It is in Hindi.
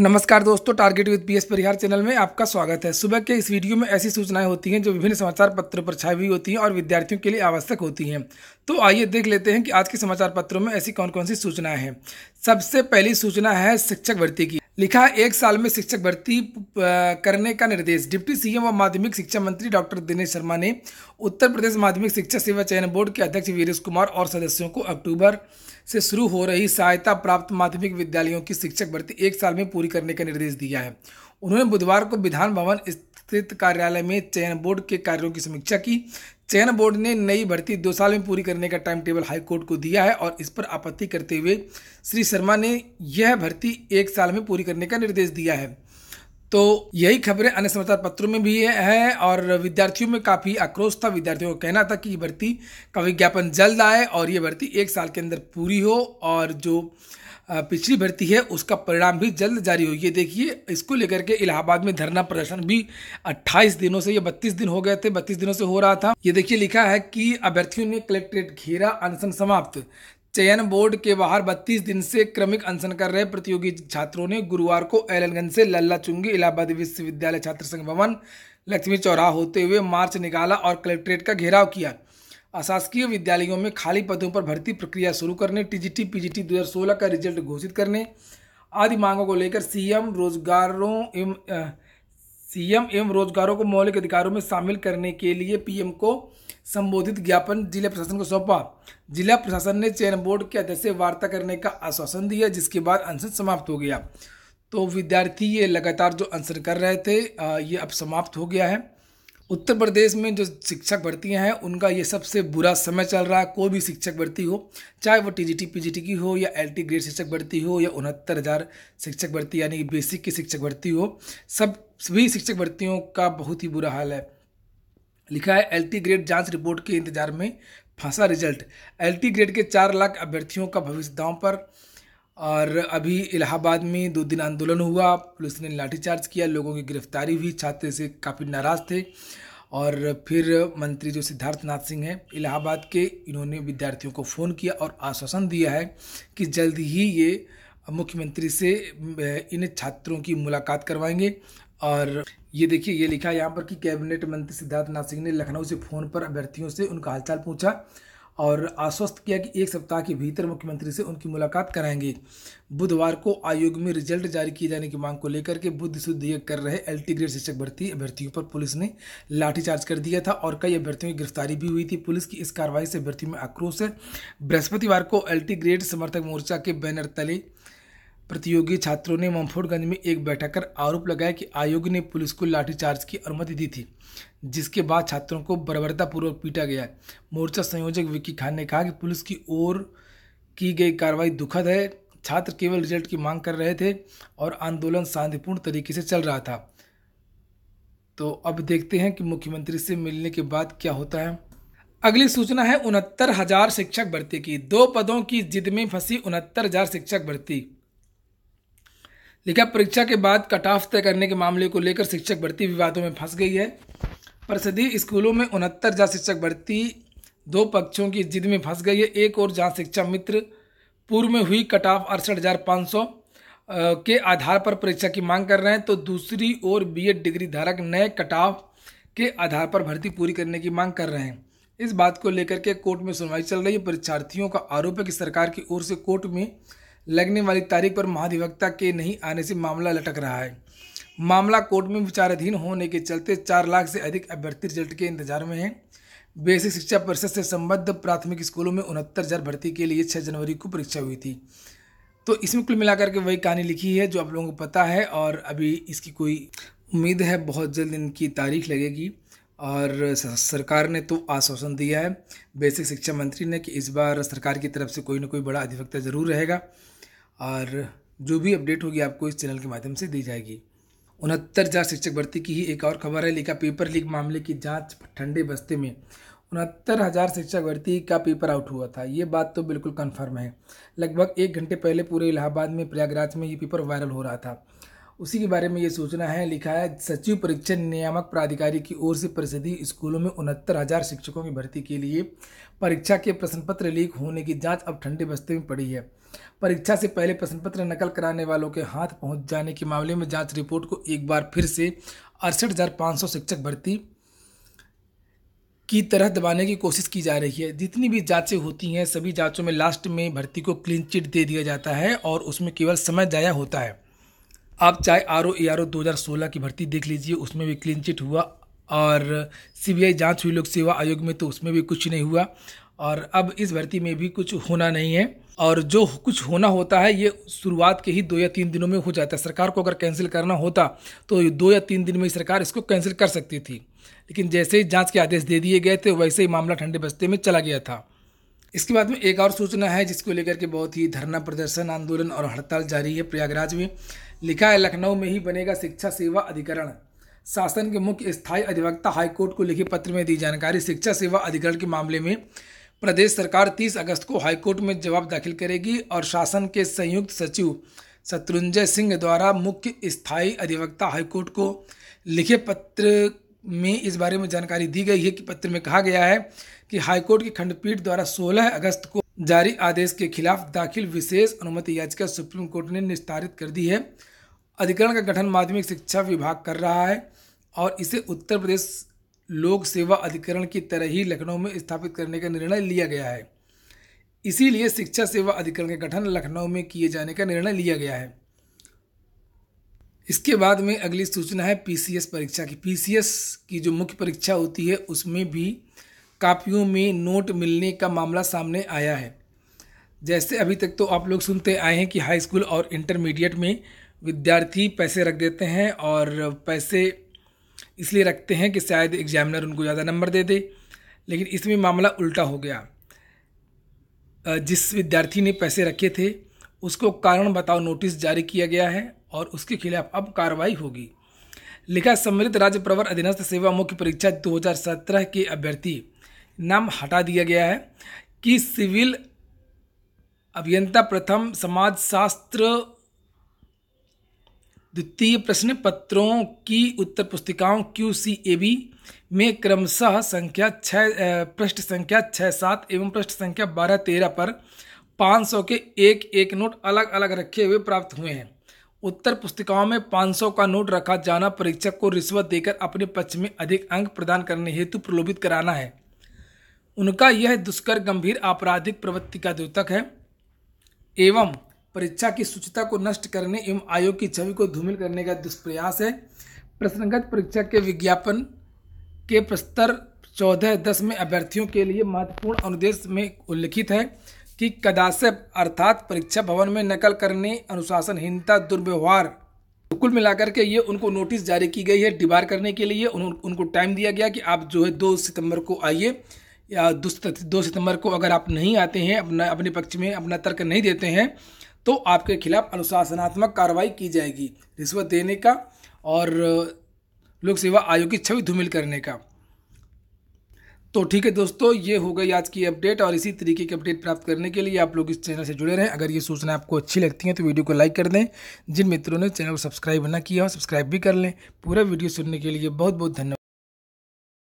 नमस्कार दोस्तों target with PS Parihar channel में आपका स्वागत है सुबह के इस वीडियो में ऐसी सूचनाएं होती हैं जो विभिन्न समाचार पत्रों पर छाई हुई होती हैं और विद्यार्थियों के लिए आवश्यक होती हैं तो आइए देख लेते हैं कि आज के समाचार पत्रों में ऐसी कौन कौन सी सूचनाएं हैं सबसे पहली सूचना है शिक्षक भर्ती की लिखा एक साल में शिक्षक भर्ती करने का निर्देश डिप्टी सीएम व माध्यमिक शिक्षा मंत्री डॉक्टर दिनेश शर्मा ने उत्तर प्रदेश माध्यमिक शिक्षा सेवा चयन बोर्ड के अध्यक्ष वीरेश कुमार और सदस्यों को अक्टूबर से शुरू हो रही सहायता प्राप्त माध्यमिक विद्यालयों की शिक्षक भर्ती एक साल में पूरी करने का निर्देश दिया है उन्होंने बुधवार को विधान भवन स्थित कार्यालय में चयन बोर्ड के कार्यों की समीक्षा की चयन बोर्ड ने नई भर्ती दो साल में पूरी करने का टाइम टेबल हाईकोर्ट को दिया है और इस पर आपत्ति करते हुए श्री शर्मा ने यह भर्ती एक साल में पूरी करने का निर्देश दिया है तो यही खबरें अन्य समाचार पत्रों में भी है और विद्यार्थियों में काफ़ी आक्रोश था विद्यार्थियों का कहना था कि ये भर्ती का विज्ञापन जल्द आए और ये भर्ती एक साल के अंदर पूरी हो और जो पिछली भर्ती है उसका परिणाम भी जल्द जारी हो ये देखिए इसको लेकर के इलाहाबाद में धरना प्रदर्शन भी 28 दिनों से ये 32 दिन हो गए थे 32 दिनों से हो रहा था ये देखिए लिखा है कि अभ्यर्थियों ने कलेक्ट्रेट घेरा अनशन समाप्त चयन बोर्ड के बाहर 32 दिन से क्रमिक अनशन कर रहे प्रतियोगी छात्रों ने गुरुवार को एलनगंज से लल्ला चुंगी इलाहाबाद विश्वविद्यालय छात्र संघ भवन लक्ष्मी चौराह होते हुए मार्च निकाला और कलेक्ट्रेट का घेराव किया अशासकीय विद्यालयों में खाली पदों पर भर्ती प्रक्रिया शुरू करने टीजीटी पीजीटी 2016 का रिजल्ट घोषित करने आदि मांगों को लेकर सीएम रोजगारों एवं सीएम एवं रोजगारों को मौलिक अधिकारों में शामिल करने के लिए पीएम को संबोधित ज्ञापन जिला प्रशासन को सौंपा जिला प्रशासन ने चयन बोर्ड के अध्यक्ष से वार्ता करने का आश्वासन दिया जिसके बाद अनशन समाप्त हो गया तो विद्यार्थी ये लगातार जो अनशन कर रहे थे ये अब समाप्त हो गया है उत्तर प्रदेश में जो शिक्षक भर्तियां हैं उनका ये सबसे बुरा समय चल रहा है कोई भी शिक्षक भर्ती हो चाहे वो जी टी की हो या एल टी ग्रेड शिक्षक भर्ती हो या उनहत्तर हज़ार शिक्षक भर्ती यानी कि बेसिक की शिक्षक भर्ती हो सब सभी शिक्षक भर्तियों का बहुत ही बुरा हाल है लिखा है टी ग्रेड जाँच रिपोर्ट के इंतजार में फंसा रिजल्ट टी ग्रेड के चार लाख अभ्यर्थियों का भविष्य दांव पर और अभी इलाहाबाद में दो दिन आंदोलन हुआ पुलिस ने लाठीचार्ज किया लोगों की गिरफ्तारी हुई छात्र से काफ़ी नाराज़ थे और फिर मंत्री जो सिद्धार्थनाथ सिंह हैं इलाहाबाद के इन्होंने विद्यार्थियों को फ़ोन किया और आश्वासन दिया है कि जल्द ही ये मुख्यमंत्री से इन छात्रों की मुलाकात करवाएंगे और ये देखिए ये लिखा है यहाँ पर कि कैबिनेट मंत्री सिद्धार्थनाथ सिंह ने लखनऊ से फ़ोन पर अभ्यर्थियों से उनका हालचाल पूछा और आश्वस्त किया कि एक सप्ताह के भीतर मुख्यमंत्री से उनकी मुलाकात कराएंगे बुधवार को आयोग में रिजल्ट जारी किए जाने की मांग को लेकर के बुद्ध शुद्ध कर रहे एल टी ग्रेड शिक्षक भर्ती अभ्यर्थियों पर पुलिस ने लाठीचार्ज कर दिया था और कई अभ्यर्थियों की गिरफ्तारी भी हुई थी पुलिस की इस कार्रवाई से अभ्यर्थियों में आक्रोश है बृहस्पतिवार को एल ग्रेड समर्थक मोर्चा के बैनर तले प्रतियोगी छात्रों ने ममफोडगंज में एक बैठक कर आरोप लगाया कि आयोग ने पुलिस को लाठीचार्ज की अनुमति दी थी जिसके बाद छात्रों को बर्बरतापूर्वक पीटा गया मोर्चा संयोजक विक्की खान ने कहा कि पुलिस की ओर की गई कार्रवाई दुखद है छात्र केवल रिजल्ट की मांग कर रहे थे और आंदोलन शांतिपूर्ण तरीके से चल रहा था तो अब देखते हैं कि मुख्यमंत्री से मिलने के बाद क्या होता है अगली सूचना है उनहत्तर हजार शिक्षक भर्ती की दो पदों की जिद में फंसी उनहत्तर हजार शिक्षक भर्ती लिखा परीक्षा के बाद कट ऑफ तय करने के मामले को लेकर शिक्षक भर्ती विवादों में फंस गई है परिषदीय स्कूलों में उनहत्तर जहाँ शिक्षक भर्ती दो पक्षों की जिद में फंस गई है एक और जहाँ शिक्षा मित्र पूर्व में हुई कट ऑफ अड़सठ हज़ार पाँच सौ के आधार पर परीक्षा की मांग कर रहे हैं तो दूसरी ओर बी एड डिग्री धारक नए कट ऑफ के आधार पर भर्ती पूरी करने की मांग कर रहे हैं इस बात को लेकर के कोर्ट में सुनवाई चल रही है परीक्षार्थियों का आरोप है कि सरकार की ओर से कोर्ट में लगने वाली तारीख पर महाधिवक्ता के नहीं आने से मामला लटक रहा है मामला कोर्ट में विचाराधीन होने के चलते चार लाख से अधिक अभ्यर्थी रिजल्ट के इंतजार में हैं बेसिक शिक्षा परिषद से संबद्ध प्राथमिक स्कूलों में उनहत्तर हज़ार भर्ती के लिए छः जनवरी को परीक्षा हुई थी तो इसमें कुल मिलाकर के वही कहानी लिखी है जो आप लोगों को पता है और अभी इसकी कोई उम्मीद है बहुत जल्द इनकी तारीख लगेगी और सरकार ने तो आश्वासन दिया है बेसिक शिक्षा मंत्री ने कि इस बार सरकार की तरफ से कोई ना कोई बड़ा अधिवक्ता ज़रूर रहेगा और जो भी अपडेट होगी आपको इस चैनल के माध्यम से दी जाएगी उनहत्तर हजार शिक्षक भर्ती की ही एक और खबर है लिखा पेपर लीक मामले की जांच ठंडे बस्ते में उनहत्तर हजार शिक्षक भर्ती का पेपर आउट हुआ था ये बात तो बिल्कुल कन्फर्म है लगभग एक घंटे पहले पूरे इलाहाबाद में प्रयागराज में ये पेपर वायरल हो रहा था उसी के बारे में ये सूचना है लिखा है सचिव परीक्षा नियामक प्राधिकारी की ओर से प्रसिद्धि स्कूलों में उनहत्तर हजार शिक्षकों की भर्ती के लिए परीक्षा के प्रश्न पत्र लीक होने की जांच अब ठंडे बस्ते में पड़ी है परीक्षा से पहले प्रश्न पत्र नकल कराने वालों के हाथ पहुंच जाने के मामले में जांच रिपोर्ट को एक बार फिर से अड़सठ शिक्षक भर्ती की तरह दबाने की कोशिश की जा रही है जितनी भी जाँचें होती हैं सभी जाँचों में लास्ट में भर्ती को क्लीन चिट दे दिया जाता है और उसमें केवल समय जाया होता है आप चाहे R O A R O दो हज़ार सोलह की भर्ती देख लीजिए उसमें भी क्लीन चिट हुआ और सी बी आई जाँच हुई लोक सेवा आयोग में तो उसमें भी कुछ नहीं हुआ और अब इस भर्ती में भी कुछ होना नहीं है और जो कुछ होना होता है ये शुरुआत के ही दो या तीन दिनों में हो जाता है सरकार को अगर कैंसिल करना होता तो दो या तीन दिन में सरकार इसको कैंसिल कर सकती थी लेकिन जैसे ही जाँच के आदेश दे दिए गए थे वैसे ही मामला ठंडे बस्ते में चला गया था इसके बाद में एक और सूचना है जिसको लेकर के बहुत ही धरना प्रदर्शन आंदोलन और हड़ताल जारी है प्रयागराज में लिखा है लखनऊ में ही बनेगा शिक्षा सेवा अधिकरण शासन के मुख्य स्थायी अधिवक्ता हाईकोर्ट को लिखे पत्र में दी जानकारी शिक्षा सेवा अधिकरण के मामले में प्रदेश सरकार 30 अगस्त को हाईकोर्ट में जवाब दाखिल करेगी और शासन के संयुक्त सचिव शत्रुंजय सिंह द्वारा मुख्य स्थायी अधिवक्ता हाईकोर्ट को लिखे पत्र में इस बारे में जानकारी दी गई है कि पत्र में कहा गया है कि हाईकोर्ट की खंडपीठ द्वारा 16 अगस्त को जारी आदेश के खिलाफ दाखिल विशेष अनुमति याचिका सुप्रीम कोर्ट ने निस्तारित कर दी है अधिकरण का गठन माध्यमिक शिक्षा विभाग कर रहा है और इसे उत्तर प्रदेश लोक सेवा अधिकरण की तरह ही लखनऊ में स्थापित करने का निर्णय लिया गया है इसीलिए शिक्षा सेवा अधिकरण का गठन लखनऊ में किए जाने का निर्णय लिया गया है इसके बाद में अगली सूचना है पीसीएस परीक्षा की पीसीएस की जो मुख्य परीक्षा होती है उसमें भी कापियों में नोट मिलने का मामला सामने आया है जैसे अभी तक तो आप लोग सुनते आए हैं कि हाई स्कूल और इंटरमीडिएट में विद्यार्थी पैसे रख देते हैं और पैसे इसलिए रखते हैं कि शायद एग्जामिनर उनको ज़्यादा नंबर दे दे लेकिन इसमें मामला उल्टा हो गया जिस विद्यार्थी ने पैसे रखे थे उसको कारण बताओ नोटिस जारी किया गया है और उसके खिलाफ अब कार्रवाई होगी लिखा सम्मिलित राज्य प्रवर अधीनस्थ सेवा मुख्य परीक्षा 2017 के अभ्यर्थी नाम हटा दिया गया है कि सिविल अभियंता प्रथम समाजशास्त्र द्वितीय प्रश्न पत्रों की उत्तर पुस्तिकाओं क्यू सी ए बी में क्रमशः संख्या छः पृष्ठ संख्या छः सात एवं पृष्ठ संख्या बारह तेरह पर पाँच सौ के एक एक नोट अलग अलग रखे हुए प्राप्त हुए हैं उत्तर पुस्तिकाओं में पाँच सौ का नोट रखा जाना परीक्षक को रिश्वत देकर अपने पक्ष में अधिक अंक प्रदान करने हेतु प्रलोभित कराना है उनका यह दुष्कर गंभीर आपराधिक प्रवृत्ति का द्योतक है एवं परीक्षा की शुचिता को नष्ट करने एवं आयोग की छवि को धूमिल करने का दुष्प्रयास है प्रसंगत परीक्षा के विज्ञापन के प्रस्तर चौदह दस में अभ्यर्थियों के लिए महत्वपूर्ण अनुदेश में उल्लिखित है कि कदासप अर्थात परीक्षा भवन में नकल करने अनुशासनहीनता दुर्व्यवहार कुल मिलाकर के ये उनको नोटिस जारी की गई है डिबार करने के लिए उन, उनको टाइम दिया गया कि आप जो है दो सितंबर को आइए या दो सितंबर को अगर आप नहीं आते हैं अपना अपने पक्ष में अपना तर्क नहीं देते हैं तो आपके खिलाफ अनुशासनात्मक कार्रवाई की जाएगी रिश्वत देने का और लोक सेवा आयोग की छवि धूमिल करने का तो ठीक है दोस्तों ये हो गई आज की अपडेट और इसी तरीके की अपडेट प्राप्त करने के लिए आप लोग इस चैनल से जुड़े रहें अगर ये सूचना आपको अच्छी लगती है तो वीडियो को लाइक कर दें जिन मित्रों ने चैनल को सब्सक्राइब ना किया हो सब्सक्राइब भी कर लें पूरा वीडियो सुनने के लिए बहुत बहुत धन्यवाद